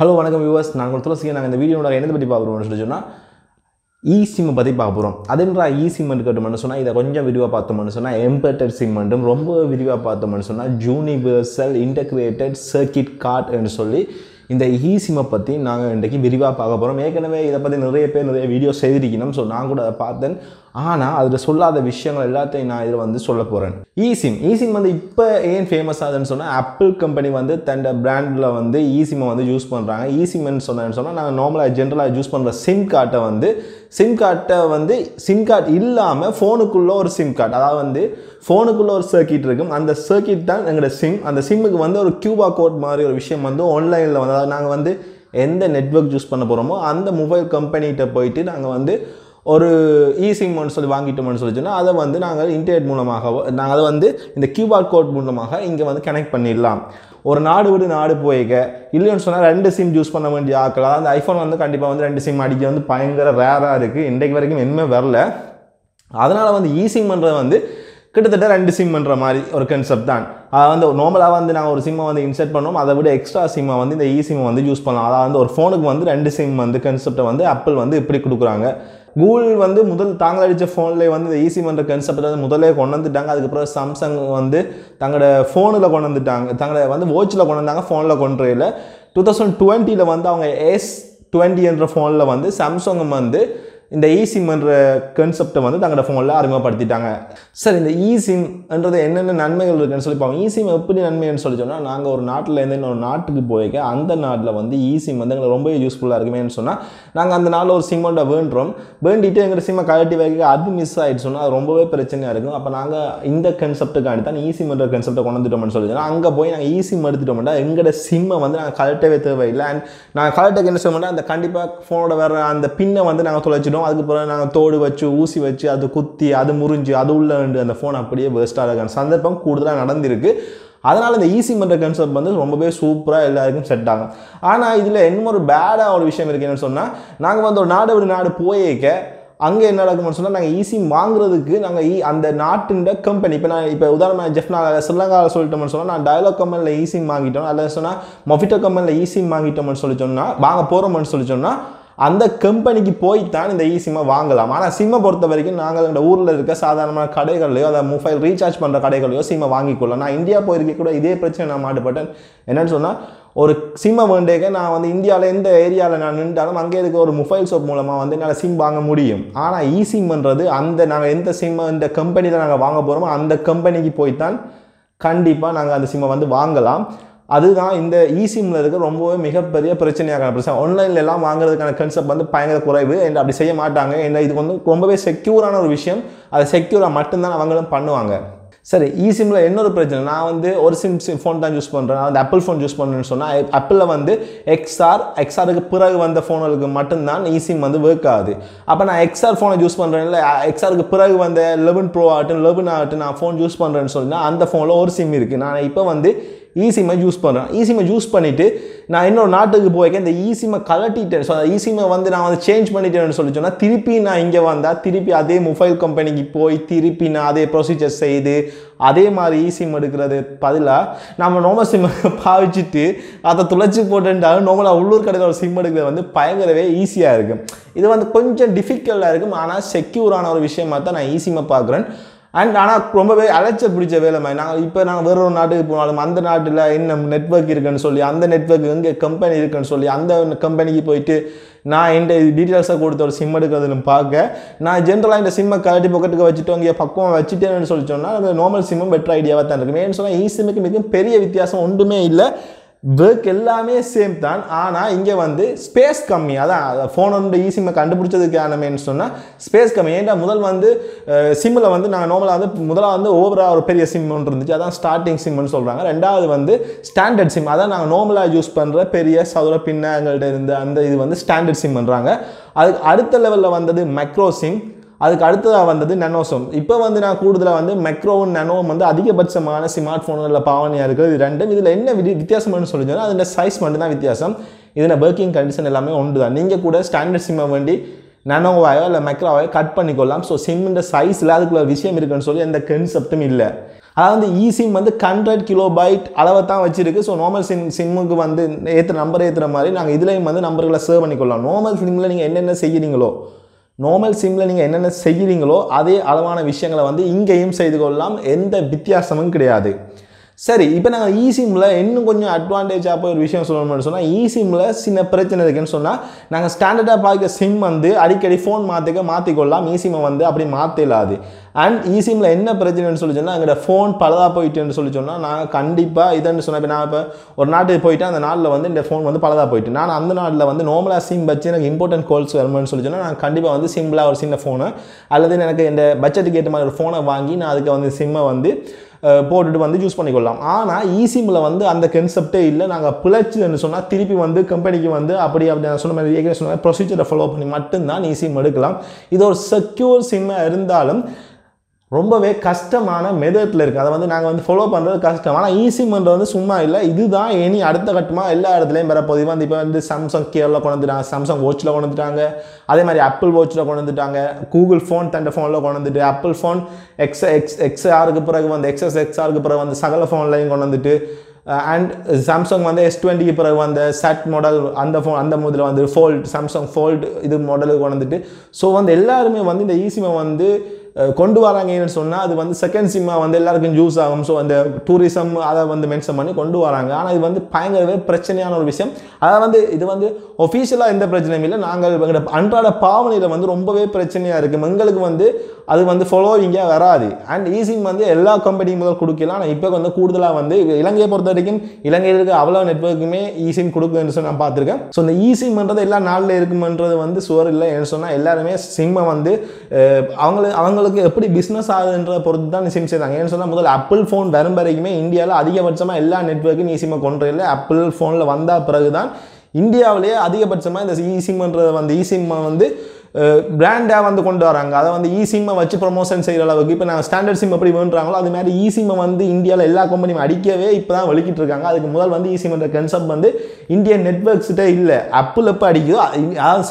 hello வணக்கம் viewers நாங்கள் துளசி நாங்கள் இந்த வீடியோட என்ன பற்றி பார்க்குறோம்னு சொல்லி சொன்னால் இ சிம்மை பற்றி பார்க்க போகிறோம் அதேன்றா இ சிம்மெண்ட் கட்டுமென்னு சொன்னால் இதை கொஞ்சம் விரிவாக பார்த்தோம்னு சொன்னால் எம்பர்டட் சிம்மெண்ட்டும் ரொம்ப விரிவாக பார்த்தோம்னு சொன்னால் ஜூனிவர்சல் இன்டக்ரேட்டட் சர்க்கிட் கார்டுன்னு சொல்லி இந்த இ சிம்மை பற்றி நாங்கள் இன்றைக்கு விரிவாக பார்க்க போகிறோம் ஏற்கனவே இதை பற்றி நிறைய பேர் நிறைய வீடியோ செய்திருக்கணும் ஸோ நான் கூட அதை பார்த்தேன் ஆனால் அதில் சொல்லாத விஷயங்கள் எல்லாத்தையும் நான் இதில் வந்து சொல்ல போகிறேன் ஈசிம் ஈசிம் வந்து இப்போ ஏன் ஃபேமஸ் ஆகுதுன்னு சொன்னால் ஆப்பிள் கம்பெனி வந்து தண்ட பிராண்டில் வந்து ஈசிமை வந்து யூஸ் பண்ணுறாங்க ஈசிம்னு சொன்னேன்னு சொன்னால் நாங்கள் நார்மலாக ஜென்ரலாக யூஸ் பண்ணுற சிம் கார்ட்டை வந்து சிம் கார்ட்டை வந்து சிம் கார்டு இல்லாமல் ஃபோனுக்குள்ளே ஒரு சிம் கார்ட் அதாவது வந்து ஃபோனுக்குள்ளே ஒரு சர்க்கிட் இருக்கும் அந்த சர்க்கிட் தான் எங்களோட சிம் அந்த சிம்முக்கு வந்து ஒரு கியூபா கோட் மாதிரி ஒரு விஷயம் வந்து ஆன்லைனில் வந்து அதாவது நாங்கள் வந்து எந்த நெட்ஒர்க் யூஸ் பண்ண போகிறோமோ அந்த மொபைல் கம்பெனிகிட்ட போயிட்டு நாங்கள் வந்து ஒரு இ சிம்னு சொல்லி வாங்கிட்டோம்னு சொல்லி சொன்னால் அதை வந்து நாங்கள் இன்டர்நெட் மூலமாக நாங்கள் அதை வந்து இந்த கியூஆர் கோட் மூலமாக இங்கே வந்து கனெக்ட் பண்ணிடலாம் ஒரு நாடு விடு நாடு போய்க்க இல்லைன்னு சொன்னால் ரெண்டு சிம் யூஸ் பண்ண வேண்டிய ஆக்கள் அந்த ஐஃபோன் வந்து கண்டிப்பாக வந்து ரெண்டு சிம் அடிக்க வந்து பயங்கர ரேராக இருக்குது இன்றைக்கு வரைக்கும் இனிமேல் வரல அதனால் வந்து ஈசிங் பண்ணுறது வந்து கிட்டத்தட்ட ரெண்டு சிம் பண்ணுற மாதிரி ஒரு கன்செப்ட் தான் அதை வந்து நார்மலாக வந்து நாங்கள் ஒரு சிம்மை வந்து இன்சர்ட் பண்ணோம் அதை விட எக்ஸ்ட்ரா சிம்மை வந்து இந்த இ சிம்மை வந்து யூஸ் பண்ணலாம் அதாவது வந்து ஒரு ஃபோனுக்கு வந்து ரெண்டு சிம் வந்து கன்செப்டை வந்து அப்பிள் வந்து இப்படி கொடுக்குறாங்க கூகுள் வந்து முதல் தாங்கள் அடித்த ஃபோனில் வந்து இந்த ஈசி பண்ணுற கன்செப்ட் வந்து முதலே கொண்டு வந்துட்டாங்க அதுக்கப்புறம் சாம்சங் வந்து தங்களோட ஃபோனில் கொண்டு வந்துட்டாங்க தங்களோட வந்து வாட்சில் கொண்டு வந்தாங்க ஃபோனில் கொண்டு இல்லை டூ தௌசண்ட் டுவெண்ட்டியில் வந்து அவங்க எஸ் டுவெண்ட்டி என்ற ஃபோனில் வந்து சாம்சங் வந்து இந்த இசிம்ன்ற கன்செப்டை வந்து தங்களோட ஃபோனில் அறிமுகப்படுத்திட்டாங்க சார் இந்த இசிம்ன்றது என்னென்ன நன்மைகள் இருக்குன்னு சொல்லி பார்ப்போம் இசிம் எப்படி நன்மைன்னு சொல்லி சொன்னால் நாங்கள் ஒரு நாட்டில் இருந்து இன்னொரு நாட்டுக்கு போயிருக்க அந்த நாட்டில் வந்து இசிம் வந்து எங்களுக்கு ரொம்ப யூஸ்ஃபுல்லாக இருக்குமேன்னு சொன்னால் நாங்கள் அந்த நாளில் ஒரு சிம்மோட வேண்டுறோம் வேண்டிட்டு எங்கள் சிம்மை கழட்டி வைக்க அது மிஸ் ஆகிடுச்சுன்னா அது ரொம்பவே பிரச்சனையாக இருக்கும் அப்போ நாங்கள் இந்த கன்செப்டுக்காண்டி தான் இசிம்ன்ற கன்செப்டை கொண்டு வந்துட்டோம்னு சொல்லி சொன்னால் அங்கே போய் நாங்கள் இசிம் எடுத்துட்டோம்னா எங்களோட சிம்மை வந்து நாங்கள் கழட்டவே தேவையில்லை அண்ட் நாங்கள் கழட்டக்கு என்ன சொல்ல மாட்டோம் அந்த கண்டிப்பாக ஃபோனோட வர அந்த பின்னை வந்து நாங்கள் தொலைச்சிடும் பண்ணிட்டோம் அதுக்கு பிறகு நாங்கள் தோடு வச்சு ஊசி வச்சு அது குத்தி அது முறிஞ்சு அது உள்ள அந்த ஃபோன் அப்படியே வேஸ்ட்டாக இருக்கான சந்தர்ப்பம் கூடுதலாக நடந்திருக்கு அதனால் இந்த ஈஸி பண்ணுற கன்செப்ட் வந்து ரொம்பவே சூப்பராக எல்லாருக்கும் செட் ஆகும் ஆனால் இதில் இன்னும் ஒரு பேடாக ஒரு விஷயம் இருக்குது என்னென்னு சொன்னால் நாங்கள் வந்து ஒரு நாடு ஒரு நாடு போயிருக்க அங்கே என்ன நடக்கும்னு சொன்னால் நாங்கள் ஈஸி வாங்குறதுக்கு நாங்கள் ஈ e-, அந்த நாட்டின் கம்பெனி இப்போ நான் இப்போ உதாரணமாக ஜெஃப் நான் ஸ்ரீலங்காவில் சொல்லிட்டோம்னு சொன்னால் நான் டயலாக் கம்பெனியில் ஈஸி வாங்கிட்டோம் அல்லது சொன்னால் மொஃபிட்டோ கம்பெனியில் ஈஸி வாங்கிட்டோம்னு சொல்லி சொன்னால் வாங்க போகிறோம்னு சொல்லி சொன்னால் அந்த கம்பெனிக்கு போய் தான் இந்த இ சிம்மை வாங்கலாம் ஆனால் சிம்மை பொறுத்த வரைக்கும் நாங்கள் எங்கள் ஊரில் இருக்க சாதாரணமான கடைகள்லையோ அதை மொபைல் ரீசார்ஜ் பண்ணுற கடைகள்லையோ சிம்மை வாங்கிக்கொள்ளலாம் நான் இந்தியா போயிருக்க கூட இதே பிரச்சனை நான் மாட்டுப்பட்டேன் என்னென்னு சொன்னால் ஒரு சிம்மை வேண்டேக்க நான் வந்து இந்தியாவில் எந்த ஏரியாவில் நான் நின்றாலும் அங்கே இருக்க ஒரு மொபைல் ஷாப் மூலமாக வந்து என்னால் சிம் வாங்க முடியும் ஆனால் இ சிம்ன்றது அந்த நாங்கள் எந்த சிம்மை இந்த கம்பெனியில் நாங்கள் வாங்க போகிறோமோ அந்த கம்பெனிக்கு போய்த்தான் கண்டிப்பாக நாங்கள் அந்த சிம்மை வந்து வாங்கலாம் அதுதான் இந்த இசிமில் இருக்க ரொம்பவே மிகப்பெரிய பிரச்சனையாக பிரச்சனை ஆன்லைன்ல எல்லாம் வாங்குறதுக்கான கன்செப்ட் வந்து பயங்கர குறைவு என்ன அப்படி செய்ய மாட்டாங்க என்ன இது வந்து ரொம்பவே செக்யூரான ஒரு விஷயம் அதை செக்யூராக மட்டும்தான் அவங்களும் பண்ணுவாங்க சரி இசிமில் இன்னொரு பிரச்சனை நான் வந்து ஒரு சிம் சிம் ஃபோன் தான் யூஸ் பண்ணுறேன் வந்து ஆப்பிள் ஃபோன் யூஸ் பண்ணுறேன்னு சொன்னால் ஆப்பிளில் வந்து எக்ஸ்ஆர் எக்ஸ்ஆருக்கு பிறகு வந்த ஃபோனுக்கு மட்டும்தான் இசிம் வந்து ஒர்க் ஆகுது அப்போ நான் எக்ஸ்ஆர் ஃபோனை யூஸ் பண்ணுறேன் இல்லை எக்ஸ்ஆருக்கு பிறகு வந்த லெவன் ப்ரோ ஆகட்டும் லெவன் ஆகட்டும் நான் ஃபோன் யூஸ் பண்ணுறேன்னு சொன்னால் அந்த ஃபோனில் ஒரு சிம் இருக்குது நான் இப்போ வந்து ஈசிமை யூஸ் பண்ணுறேன் ஈசிமை யூஸ் பண்ணிவிட்டு நான் இன்னொரு நாட்டுக்கு போய்க்க இந்த ஈசிமை கலட்டிட்டேன் ஸோ அந்த ஈசிமை வந்து நான் வந்து சேஞ்ச் பண்ணிட்டேன்னு சொல்லி சொன்னால் திருப்பி நான் இங்கே வந்தால் திருப்பி அதே மொபைல் கம்பெனிக்கு போய் திருப்பி நான் அதே ப்ரொசீஜர் செய்து அதே மாதிரி ஈசிம் எடுக்கிறது பதிலாக நம்ம நோம சிம் பாவிச்சுட்டு அதை துளைச்சி போட்டுட்டாலும் நோமலாக உள்ளூர் கடையில் ஒரு சிம் எடுக்கிறது வந்து பயங்கரவே ஈஸியாக இருக்கும் இது வந்து கொஞ்சம் டிஃபிகல்ட்டாக இருக்கும் ஆனால் செக்யூரான ஒரு விஷயமாக தான் நான் ஈஸிமாக பார்க்குறேன் அண்ட் ஆனால் ரொம்பவே அலைச்சல் பிடிச்ச வேலை மாதிரி நாங்கள் இப்போ நாங்கள் வேற ஒரு நாட்டுக்கு போனாலும் அந்த நாட்டில் என்ன நெட்ஒர்க் இருக்குன்னு சொல்லி அந்த நெட்ஒர்க் எங்கே கம்பெனி இருக்குன்னு சொல்லி அந்த கம்பெனிக்கு போயிட்டு நான் இந்த டீட்டெயில்ஸை கொடுத்த ஒரு சிம் எடுக்கிறதுன்னு பார்க்க நான் ஜென்ரலாக இந்த சிம்மை கலட்டி பக்கத்துக்கு வச்சுட்டு அங்கே பக்கம் வச்சுட்டேன்னு சொல்லி சொன்னால் அந்த நார்மல் சிம்மும் பெட்டர் ஐடியாவாக தான் இருக்கும் ஏன்னு சொன்னால் இ சிம்முக்கு மிகவும் பெரிய வித்தியாசம் ஒன்றுமே இல்லை ஒர்க் எல்லாமே சேம் தான் ஆனால் இங்கே வந்து ஸ்பேஸ் கம்மி அதான் ஃபோனோட இ சிம்மை மேன்னு சொன்னால் ஸ்பேஸ் கம்மி ஏன்டா முதல் வந்து சிம்மில் வந்து நாங்கள் நார்மலாக வந்து முதலாக வந்து ஓவராக ஒரு பெரிய சிம் ஒன்று இருந்துச்சு அதான் ஸ்டார்டிங் சிம்னு சொல்கிறாங்க ரெண்டாவது வந்து ஸ்டாண்டர்ட் சிம் அதான் நாங்கள் நார்மலாக யூஸ் பண்ணுற பெரிய சதுர பின்ன எங்கள்கிட்ட இருந்த அந்த இது வந்து ஸ்டாண்டர்ட் சிம்ன்றாங்க அதுக்கு அடுத்த லெவலில் வந்தது மைக்ரோ சிம் அதுக்கு அடுத்ததாக வந்தது நெனோசோம் இப்போ வந்து நான் கூடுதலாக வந்து மெக்ரோவும் நெனோவும் வந்து அதிகபட்சமான ஸ்மார்ட் ஃபோனில் பாவனையாக இருக்குது இது ரெண்டும் இதில் என்ன விதி வித்தியாசம்னு சொல்லிச்சோன்னா அதில் சைஸ் மட்டும் தான் வித்தியாசம் இதில் ஒர்க்கிங் கண்டிஷன் எல்லாமே ஒன்று தான் நீங்கள் கூட ஸ்டாண்டர்ட் சிம்மை வேண்டி நெனோவாயோ இல்லை மைக்ரோவாயோ கட் பண்ணிக்கொள்ளலாம் ஸோ சிம்மின்ற சைஸில் அதுக்குள்ள விஷயம் இருக்குன்னு சொல்லி எந்த கன்செப்டும் இல்லை அதாவது இ சிம் வந்து ஹண்ட்ரட் கிலோ பைட் அளவை தான் வச்சிருக்கு ஸோ நார்மல் சிம் சிம்முக்கு வந்து ஏற்றுற நம்பர் ஏற்றுற மாதிரி நாங்கள் இதுலேயும் வந்து நம்பர்களை சேவ் பண்ணிக்கொள்ளலாம் நார்மல் சிம்மில் நீங்கள் என்னென்ன செய்கிறீங்களோ நார்மல் சிம்மில் நீங்கள் என்னென்ன செய்கிறீங்களோ அதே அளவான விஷயங்களை வந்து இங்கேயும் செய்து கொள்ளலாம் எந்த வித்தியாசமும் கிடையாது சரி இப்போ நாங்கள் இசிமில் இன்னும் கொஞ்சம் அட்வான்டேஜாக போய் ஒரு விஷயம் சொல்லணும்னு சொன்னால் இசிமில் சின்ன பிரச்சனை இருக்குன்னு சொன்னால் நாங்கள் ஸ்டாண்டர்டாக பார்க்குற சிம் வந்து அடிக்கடி ஃபோன் மாற்றிக்க மாற்றிக்கொள்ளலாம் இசிமை வந்து அப்படி மாற்றிடலாது அண்ட் இசிமில் என்ன பிரச்சனைன்னு சொல்லி சொன்னால் எங்களோட ஃபோன் பழதாக போயிட்டுன்னு சொல்லி சொன்னால் நாங்கள் கண்டிப்பாக இதுன்னு சொன்னால் இப்போ நான் இப்போ ஒரு நாட்டுக்கு போயிட்டு அந்த நாளில் வந்து இந்த ஃபோன் வந்து பழதாக போயிட்டு நான் அந்த நாட்டில் வந்து நார்மலாக சிம் வச்சு எனக்கு இம்பார்ட்டன்ட் கால்ஸ் வரணும்னு சொல்லி சொன்னால் நான் கண்டிப்பாக வந்து சிம்பிளாக ஒரு சின்ன ஃபோனை அல்லது எனக்கு இந்த பட்ஜெட்டுக்கு ஏற்ற மாதிரி ஒரு ஃபோனை வாங்கி நான் அதுக்கு வந்து சிம்மை வந்து போட்டுட்டு வந்து யூஸ் பண்ணிக்கொள்ளலாம் ஆனால் ஈசிமில் வந்து அந்த கன்செப்டே இல்லை நாங்கள் பிழைச்சுன்னு சொன்னால் திருப்பி வந்து கம்பெனிக்கு வந்து அப்படி அப்படி நான் சொன்ன மாதிரி சொன்ன மாதிரி ப்ரொசீஜரை ஃபாலோ பண்ணி மட்டும்தான் ஈசிம் எடுக்கலாம் இது ஒரு செக்யூர் சிம்மாக இருந்தாலும் ரொம்பவே கஷ்டமான மெதட்டில் இருக்குது அதை வந்து நாங்கள் வந்து ஃபாலோ பண்ணுறது கஷ்டம் ஆனால் ஈஸி பண்ணுறது வந்து சும்மா இல்லை இதுதான் இனி அடுத்த கட்டமாக எல்லா இடத்துலையும் பொதுவாக வந்து இப்போ வந்து சாம்சங் கேரில் கொண்டுட்டாங்க சாம்சங் வாட்சில் கொண்டுட்டாங்க அதே மாதிரி ஆப்பிள் வாட்சில் கொண்டுட்டாங்க கூகுள் ஃபோன் தண்ட ஃபோனில் கொண்டுட்டு ஆப்பிள் ஃபோன் எக்ஸ் எக்ஸ் எக்ஸ்ஆருக்கு பிறகு வந்து எக்ஸ்எஸ் எக்ஸ்ஆருக்கு பிறகு வந்து சகல ஃபோன்லையும் கொண்டு வந்துட்டு அண்ட் சாம்சங் வந்து எஸ் டுவெண்ட்டிக்கு பிறகு வந்த சட் மாடல் அந்த ஃபோன் அந்த முதல்ல வந்து ஃபோல்ட் சாம்சங் ஃபோல்ட் இது மாடலுக்கு கொண்டு வந்துட்டு ஸோ வந்து எல்லாருமே வந்து இந்த ஈசிமை வந்து கொண்டு வராங்கன்னு சொன்னால் அது வந்து செகண்ட் சிம்மாக வந்து எல்லாருக்கும் யூஸ் ஆகும் ஸோ அந்த டூரிசம் அதை வந்து மென்ஷன் பண்ணி கொண்டு வராங்க ஆனால் இது வந்து பயங்கரவே பிரச்சனையான ஒரு விஷயம் அதை வந்து இது வந்து ஒஃபீஷியலாக எந்த பிரச்சனையும் இல்லை நாங்கள் எங்களோட அன்றாட பாவனையில் வந்து ரொம்பவே பிரச்சனையாக இருக்குது எங்களுக்கு வந்து அது வந்து ஃபாலோவிங்காக வராது அண்ட் ஈஸிங் வந்து எல்லா கம்பெனியும் முதல் கொடுக்கலாம் ஆனால் இப்போ வந்து கூடுதலாக வந்து இலங்கையை பொறுத்த வரைக்கும் இலங்கையில் இருக்க அவ்வளோ நெட்ஒர்க்குமே ஈஸிங் கொடுக்குதுன்னு சொல்லி நான் பார்த்துருக்கேன் ஸோ இந்த ஈஸிங்ன்றது எல்லா நாளில் இருக்குமன்றது வந்து சுவர் இல்லை சொன்னால் எல்லாருமே சிம்மை வந்து அவங்களுக்கு அவங்க அவங்களுக்கு எப்படி பிஸ்னஸ் ஆகுதுன்ற பொறுத்து தான் சிம் செய்தாங்க ஏன்னு சொன்னால் முதல் அப்பிள் ஃபோன் வரும் வரைக்குமே இந்தியாவில் அதிகபட்சமாக எல்லா நெட்ஒர்க்கும் இசிமை கொண்டு இல்லை அப்பிள் ஃபோனில் வந்த பிறகு தான் இந்தியாவிலேயே அதிகபட்சமாக இந்த இசிம்ன்றது வந்து இசிம்மை வந்து பிராண்டாக வந்து கொண்டு வராங்க அதை வந்து இ சிம்மை வச்சு ப்ரொமோஷன் செய்கிற அளவுக்கு இப்போ நான் ஸ்டாண்டர்ட் சிம் எப்படி வேணுறாங்களோ அது மாதிரி இ சிம்மை வந்து இந்தியாவில் எல்லா கம்பெனியும் அடிக்கவே இப்போ தான் வலிக்கிட்டு இருக்காங்க அதுக்கு முதல் வந்து இ சிம்ன்ற கன்செப்ட் வந்து இந்தியன் நெட்ஒர்க்ஸ்கிட்ட இல்லை அப்பிள் எப்போ அடிக்குதோ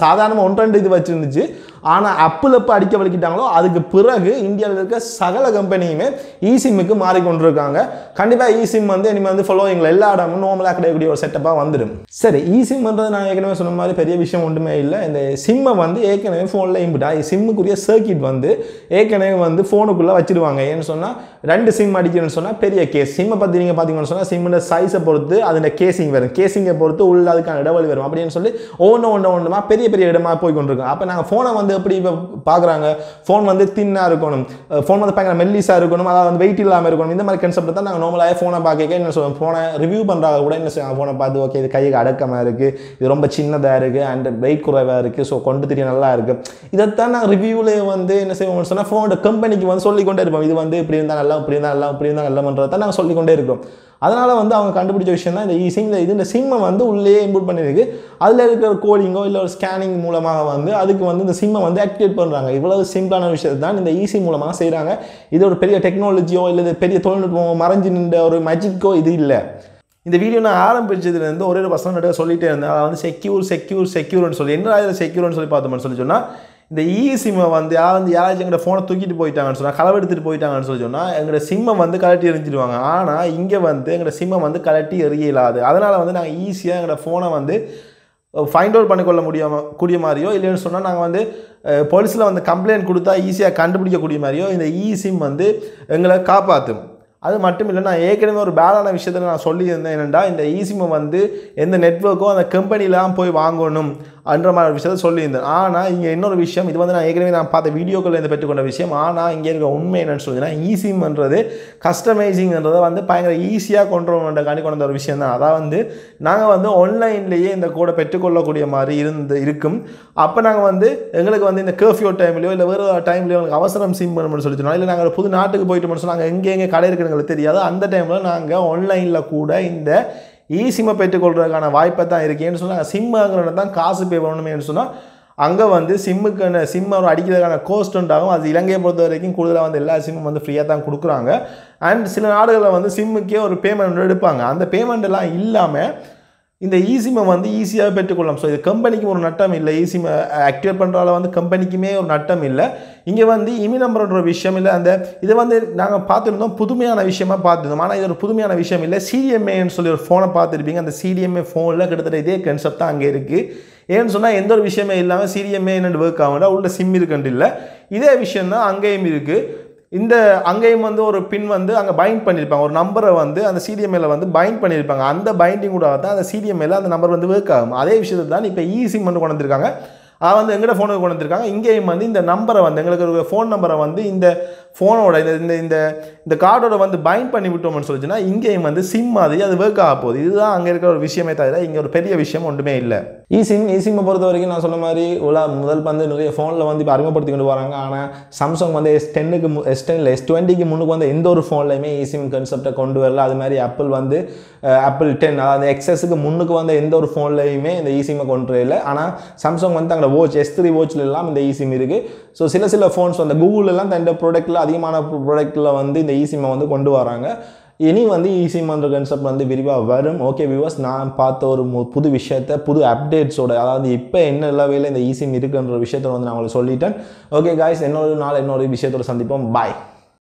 சாதாரணமாக ஒன்று ரெண்டு இது வச்சுருந்துச்சு ஆனால் அப்பில் எப்போ அடிக்க வலிக்கிட்டாங்களோ அதுக்கு பிறகு இந்தியாவில் இருக்க சகல கம்பெனியுமே இசிம்முக்கு மாறிக்கொண்டிருக்காங்க கண்டிப்பாக இசிம் வந்து இனிமேல் வந்து ஃபாலோவிங்கில் எல்லா இடமும் நார்மலாக கிடையக்கூடிய ஒரு செட்டப்பாக வந்துடும் சரி வந்து நான் ஏற்கனவே சொன்ன மாதிரி பெரிய விஷயம் ஒன்றுமே இல்லை இந்த சிம்மை வந்து ஏற்கனவே ஃபோனில் இம்பிட்டா சிம்முக்குரிய சர்க்கிட் வந்து ஏற்கனவே வந்து ஃபோனுக்குள்ளே வச்சுருவாங்க ஏன்னு சொன்னால் ரெண்டு சிம் அடிக்கணும்னு சொன்னால் பெரிய கேஸ் சிம்மை பற்றி நீங்கள் பார்த்தீங்கன்னு சொன்னால் சிம்மோட சைஸை பொறுத்து அதோட கேசிங் வரும் கேசிங்கை பொறுத்து உள்ள அதுக்கான இடவழி வரும் அப்படின்னு சொல்லி ஒன்று ஒன்று ஒன்றுமா பெரிய பெரிய இடமா போய் கொண்டிருக்கோம் அப்போ நாங்கள் ஃபோனை வந்து வந்து எப்படி இப்போ பார்க்குறாங்க ஃபோன் வந்து தின்னாக இருக்கணும் ஃபோன் வந்து பயங்கர மெல்லிஸாக இருக்கணும் அதாவது வந்து வெயிட் இல்லாமல் இருக்கணும் இந்த மாதிரி கன்செப்ட் தான் நாங்கள் நார்மலாக ஃபோனை பார்க்க என்ன சொல்லுவோம் ஃபோனை ரிவ்யூ பண்ணுறாங்க கூட என்ன செய்வாங்க ஃபோனை பார்த்து ஓகே இது கைக்கு அடக்கமாக இருக்குது இது ரொம்ப சின்னதாக இருக்குது அண்ட் வெயிட் குறைவாக இருக்குது ஸோ கொண்டு தெரிய நல்லா இருக்குது இதைத்தான் நாங்கள் ரிவ்யூவிலே வந்து என்ன செய்வோம்னு சொன்னால் ஃபோனோட கம்பெனிக்கு வந்து சொல்லிக்கொண்டே இருப்போம் இது வந்து இப்படி இருந்தால் நல்லா இப்படி இருந்தால் நல்லா இப்படி இருந்தால் நல்லா தான் நாங்கள் சொல்லிக்கொண்டே இருக்கோம் அதனால் வந்து அவங்க கண்டுபிடிச்ச விஷயம் தான் இந்த சிம் e இது இந்த சிம்மை வந்து உள்ளே இம்ப்ரூவ் பண்ணியிருக்கு அதில் இருக்கிற கோடிங்கோ இல்லை ஒரு ஸ்கேனிங் மூலமாக வந்து அதுக்கு வந்து இந்த சிம்மை சிம்மை வந்து ஆக்டிவேட் பண்ணுறாங்க இவ்வளவு சிம்பிளான விஷயத்தை தான் இந்த ஈசி e மூலமாக செய்கிறாங்க இது ஒரு பெரிய டெக்னாலஜியோ இல்லை பெரிய தொழில்நுட்பமோ மறைஞ்சு நின்ற ஒரு மேஜிக்கோ இது இல்லை இந்த வீடியோ நான் ஆரம்பிச்சதுலேருந்து ஒரே ஒரு பசங்க நடுவே சொல்லிகிட்டே இருந்தேன் அதை வந்து செக்யூர் செக்யூர் செக்யூர்னு சொல்லி என்ன ஆயிரம் செக்யூர்னு சொல்லி பார்த்தோம்னு சொல்லி சொன்னால் இந்த இ e சிம்மை வந்து யார் வந்து யாராச்சும் எங்களோட ஃபோனை தூக்கிட்டு போயிட்டாங்கன்னு சொன்னால் களவு எடுத்துகிட்டு போயிட்டாங்கன்னு சொல்லி சொன்னால் எங்களோட சிம்மை வந்து கலட்டி எரிஞ்சிடுவாங்க ஆனால் இங்கே வந்து எங்களோட சிம்மை வந்து கலட்டி எரியலாது இல்லாது அதனால் வந்து நாங்கள் ஈஸியாக e எங்களோட ஃபோனை வந்து ஃபைண்ட் அவுட் பண்ணிக்கொள்ள முடியாம கூடிய மாதிரியோ இல்லைன்னு சொன்னால் நாங்கள் வந்து போலீஸில் வந்து கம்ப்ளைண்ட் கொடுத்தா ஈஸியாக கண்டுபிடிக்கக்கூடிய மாதிரியோ இந்த இ சிம் வந்து எங்களை காப்பாற்றும் அது மட்டும் இல்லை நான் ஏற்கனவே ஒரு பேடான விஷயத்தில் நான் சொல்லியிருந்தேன் என்னென்னா இந்த இசிம் வந்து எந்த நெட்ஒர்க்கோ அந்த கம்பெனிலாம் போய் வாங்கணும் அன்ற மாதிரி விஷயத்தை சொல்லியிருந்தேன் ஆனால் இங்கே இன்னொரு விஷயம் இது வந்து நான் ஏற்கனவே நான் பார்த்த வீடியோக்களில் இருந்து பெற்றுக்கொண்ட விஷயம் ஆனால் இங்கே இருக்க உண்மை என்னன்னு சொல்லிச்சுன்னா ஈஸிம்ன்றது கஸ்டமைசிங்ன்றதை வந்து பயங்கர ஈஸியாக கொண்டு வரணுன்றக்காண்டி கொண்டு வந்த ஒரு விஷயம் தான் அதான் வந்து நாங்கள் வந்து ஆன்லைன்லேயே இந்த கூட பெற்றுக்கொள்ளக்கூடிய மாதிரி இருந்து இருக்கும் அப்போ நாங்கள் வந்து எங்களுக்கு வந்து இந்த கர்ஃப்யூ டைம்லையோ இல்லை வேறு டைம்லையோ எங்களுக்கு அவசரம் சிம் பண்ணணும்னு சொல்லி சொன்னோம் இல்லை நாங்கள் புது நாட்டுக்கு போயிட்டோம்னு சொன்னால் எங்கே எங்கே கடை எங்களுக்கு தெரியாது அந்த டைமில் நாங்கள் ஆன்லைனில் கூட இந்த இ சிம்மை பெற்றுக்கொள்றதுக்கான வாய்ப்பை தான் இருக்கேன்னு சொன்னால் சிம்முங்கிறத தான் காசு பே பண்ணணுமேனு சொன்னால் அங்கே வந்து சிம்முக்கான சிம்மை அடிக்கிறதுக்கான கோஸ்ட் உண்டாகும் அது இலங்கையை பொறுத்த வரைக்கும் கூடுதலாக வந்து எல்லா சிம்மும் வந்து ஃப்ரீயாக தான் கொடுக்குறாங்க அண்ட் சில நாடுகளில் வந்து சிம்முக்கே ஒரு பேமெண்ட் எடுப்பாங்க அந்த பேமெண்ட் எல்லாம் இல்லாமல் இந்த ஈசிமை வந்து ஈஸியாக பெற்றுக்கொள்ளலாம் ஸோ இது கம்பெனிக்கும் ஒரு நட்டம் இல்லை ஈசிம ஆக்டிவேட் பண்ணுறால வந்து கம்பெனிக்குமே ஒரு நட்டம் இல்லை இங்கே வந்து இமி நம்பர்ன்ற விஷயம் இல்லை அந்த இதை வந்து நாங்கள் பார்த்துருந்தோம் புதுமையான விஷயமா பார்த்துருந்தோம் ஆனால் இது ஒரு புதுமையான விஷயம் இல்லை சிடிஎம்ஏன்னு சொல்லி ஒரு ஃபோனை பார்த்துருப்பீங்க அந்த சிடிஎம்ஏ ஃபோனில் கிட்டத்தட்ட இதே கன்செப்ட் தான் அங்கே இருக்குது ஏன்னு சொன்னால் எந்த ஒரு விஷயமே இல்லாமல் சிடிஎம்ஏ என்னென்னு ஒர்க் ஆகும்னா உள்ள சிம் இருக்குன்ட்டு இல்லை இதே விஷயம் தான் அங்கேயும் இருக்குது இந்த அங்கேயும் வந்து ஒரு பின் வந்து அங்கே பைண்ட் பண்ணியிருப்பாங்க ஒரு நம்பரை வந்து அந்த சிடிஎம்ஏல வந்து பைண்ட் பண்ணியிருப்பாங்க அந்த பைண்டிங் கூட தான் அந்த சிடிஎம்ஏல அந்த நம்பர் வந்து ஒர்க் ஆகும் அதே விஷயத்தை தான் இப்போ ஈஸி வந்து கொண்டு வந்திருக்காங்க அதை வந்து எங்கள்கிட்ட ஃபோனுக்கு கொண்டு வந்திருக்காங்க இங்கேயும் வந்து இந்த நம்பரை வந்து எங்களுக்கு ஃபோன் நம்பரை வந்து இந்த ஃபோனோட இந்த இந்த இந்த கார்டோட வந்து பைண்ட் பண்ணி விட்டோம்னு சொல்லிச்சுன்னா இங்கேயும் வந்து சிம் மாதிரி அது ஒர்க் ஆக போகுது இதுதான் அங்கே இருக்கிற ஒரு விஷயமே தவிர இங்கே ஒரு பெரிய விஷயம் ஒன்றுமே இல்லை இ சிம் இ சிம்மை பொறுத்த வரைக்கும் நான் சொன்ன மாதிரி உலா முதல் பந்து நிறைய ஃபோனில் வந்து இப்போ அறிமுகப்படுத்தி கொண்டு வராங்க ஆனால் சாம்சங் வந்து எஸ் டென்னுக்கு எஸ் டென்னில் எஸ் டுவெண்ட்டிக்கு முன்னுக்கு வந்து எந்த ஒரு ஃபோன்லையுமே இ சிம் கன்செப்டை கொண்டு வரல அது மாதிரி ஆப்பிள் வந்து ஆப்பிள் டென் அதாவது எக்ஸஸுக்கு முன்னுக்கு வந்து எந்த ஒரு ஃபோன்லையுமே இந்த இ e சிம்மை கொண்டு வரல ஆனால் சாம்சங் வந்து தங்களோட வாட்ச் எஸ் த்ரீ வாட்ச்ல எல்லாம் இந்த இ e சிம் இருக்குது ஸோ சில சில ஃபோன்ஸ் வந்து கூகுளெல்லாம் தன்னோட ப்ராடக்ட்டில் அதிகமான ப்ராடக்ட்டில் வந்து இந்த இசிம்மை வந்து கொண்டு வராங்க இனி வந்து ஈஸிமான்ற கன்செப்ட் வந்து விரிவாக வரும் ஓகே விவாஸ் நான் பார்த்த ஒரு புது விஷயத்த புது அப்டேட்ஸோட அதாவது இப்போ என்ன லெவலில் இந்த ஈஸிம் இருக்குன்ற விஷயத்த வந்து நான் உங்களுக்கு சொல்லிட்டேன் ஓகே காய்ஸ் என்னோட நாள் என்னோட விஷயத்தோட சந்திப்போம் பாய்